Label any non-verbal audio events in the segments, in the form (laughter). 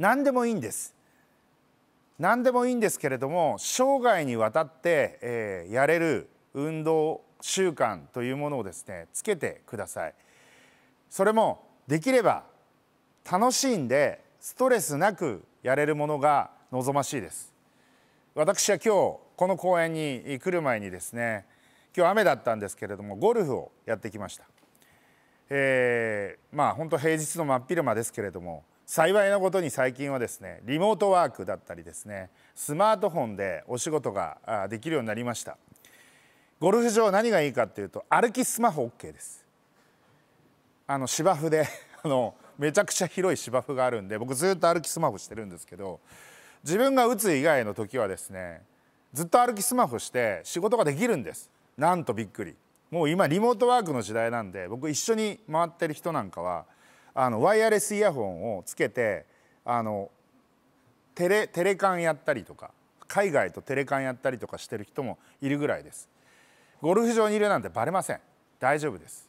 何でもいいんです何でもいいんですけれども生涯にわたって、えー、やれる運動習慣というものをですねつけてくださいそれもできれば楽しんでストレスなくやれるものが望ましいです私は今日この公園に来る前にですね今日雨だったんですけれどもゴルフをやってきました、えー、まあ本当平日の真っ昼間ですけれども幸いなことに最近はですねリモートワークだったりですねスマートフォンでお仕事ができるようになりましたゴルフ場何がいいかっていうと歩きスマホ OK ですあの芝生で (laughs) あのめちゃくちゃ広い芝生があるんで僕ずっと歩きスマホしてるんですけど自分が打つ以外の時はですねずっと歩きスマホして仕事ができるんですなんとびっくりもう今リモートワークの時代なんで僕一緒に回ってる人なんかはあのワイヤレスイヤホンをつけてあのテレテレカンやったりとか海外とテレカンやったりとかしてる人もいるぐらいですゴルフ場にいるなんてバレません大丈夫です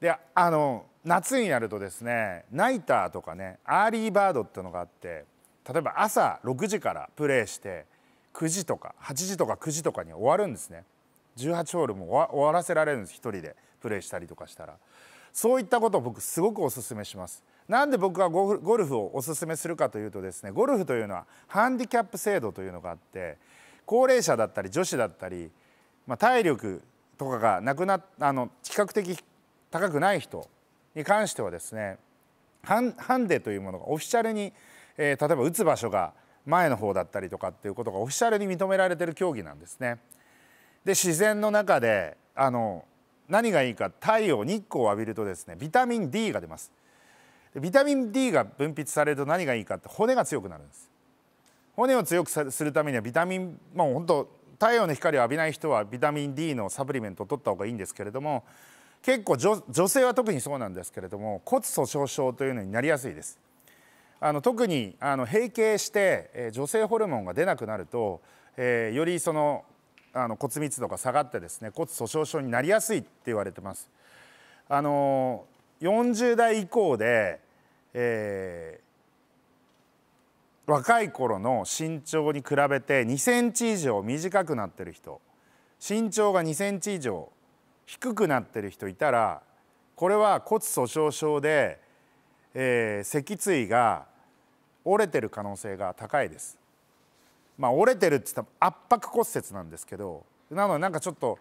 であの夏になるとですねナイターとかねアーリーバードっていうのがあって例えば朝6時からプレーして9時とか8時とか9時とかに終わるんですね18ホールも終わらせられるんです1人でプレーしたりとかしたら。そういったことを僕すごくおすすめしますなんで僕はゴルフをおすすめするかというとですねゴルフというのはハンディキャップ制度というのがあって高齢者だったり女子だったり、まあ、体力とかがなくなあの比較的高くない人に関してはですねハンデというものがオフィシャルに、えー、例えば打つ場所が前の方だったりとかっていうことがオフィシャルに認められてる競技なんですね。で自然の中であの何がいいか太陽日光を浴びるとですねビタミン D が出ますビタミン D が分泌されると何がいいかって骨が強くなるんです骨を強くするためにはビタミンもう本当太陽の光を浴びない人はビタミン D のサプリメントを取った方がいいんですけれども結構女性は特にそうなんですけれども骨粗鬆症というのになりやすいですあの特にあの閉経して、えー、女性ホルモンが出なくなると、えー、よりそのあの骨密度が下がってですね骨粗鬆症になりやすいって言われてます。あの40代以降で、えー、若い頃の身長に比べて2センチ以上短くなってる人身長が2センチ以上低くなってる人いたらこれは骨粗鬆症で、えー、脊椎が折れてる可能性が高いです。まあ、折れてるって言ったら圧迫骨折なんですけどなのでなんかちょっと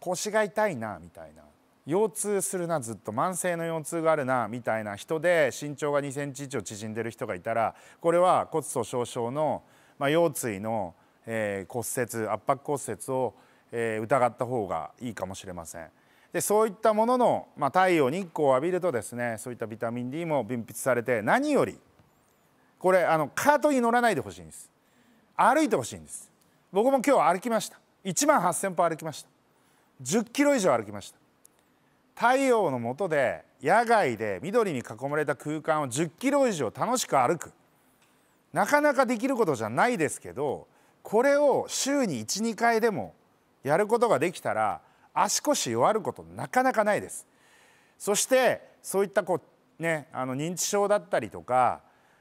腰が痛いなみたいな腰痛するなずっと慢性の腰痛があるなみたいな人で身長が2センチ以上縮んでる人がいたらこれは骨粗しょう症の、まあ、腰椎の、えー、骨折圧迫骨折を、えー、疑った方がいいかもしれません。でそういったものの、まあ、太陽日光を浴びるとですねそういったビタミン D も分泌されて何よりこれあのカートに乗らないでほしいんです。歩いてほしいんです僕も今日歩きました1万8,000歩歩きました10キロ以上歩きました太陽の下で野外で緑に囲まれた空間を10キロ以上楽しく歩くなかなかできることじゃないですけどこれを週に12回でもやることができたら足腰弱ることなかなかないですそしてそういったこうねあの認知症だったりとか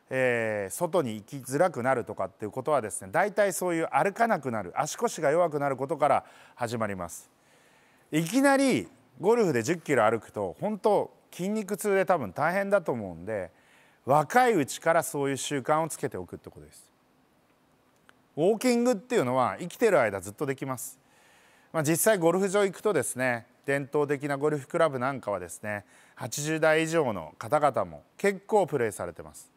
えー、外に行きづらくなるとかっていうことはですね大体そういう歩かなくなる足腰が弱くなることから始まりますいきなりゴルフで1 0キロ歩くと本当筋肉痛で多分大変だと思うんで若いうちからそういう習慣をつけておくってことですウォーキングっていうのは生きてる間ずっとできます、まあ、実際ゴルフ場行くとですね伝統的なゴルフクラブなんかはですね80代以上の方々も結構プレーされてます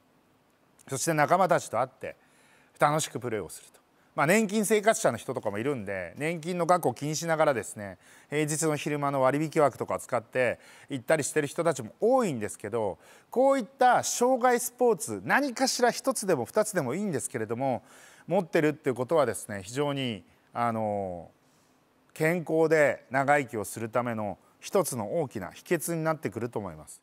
そして仲間たちと会って楽しくプレーをすると、まあ、年金生活者の人とかもいるんで年金の額を気にしながらですね平日の昼間の割引枠とかを使って行ったりしてる人たちも多いんですけどこういった障害スポーツ何かしら1つでも2つでもいいんですけれども持ってるっていうことはですね非常にあの健康で長生きをするための一つの大きな秘訣になってくると思います。